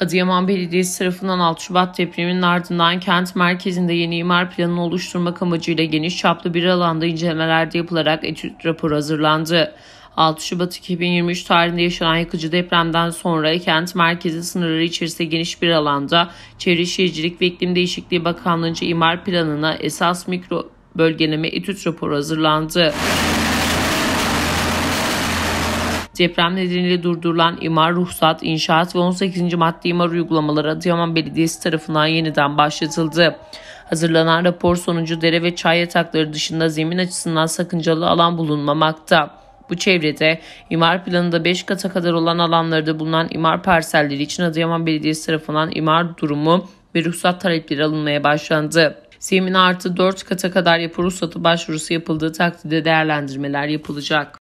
Adıyaman Belediyesi tarafından 6 Şubat depreminin ardından kent merkezinde yeni imar planını oluşturmak amacıyla geniş çaplı bir alanda incelemelerde yapılarak etüt raporu hazırlandı. 6 Şubat 2023 tarihinde yaşanan yıkıcı depremden sonra kent merkezi sınırları içerisinde geniş bir alanda Çevre Şehircilik ve İklim Değişikliği Bakanlığı'nca imar planına esas mikro bölgeleme etüt raporu hazırlandı. Deprem nedeniyle durdurulan imar, ruhsat, inşaat ve 18. maddi imar uygulamaları Adıyaman Belediyesi tarafından yeniden başlatıldı. Hazırlanan rapor sonucu dere ve çay yatakları dışında zemin açısından sakıncalı alan bulunmamakta. Bu çevrede imar planında 5 kata kadar olan alanlarda bulunan imar parselleri için Adıyaman Belediyesi tarafından imar durumu ve ruhsat talepleri alınmaya başlandı. Zemin artı 4 kata kadar yapı ruhsatı başvurusu yapıldığı takdirde değerlendirmeler yapılacak.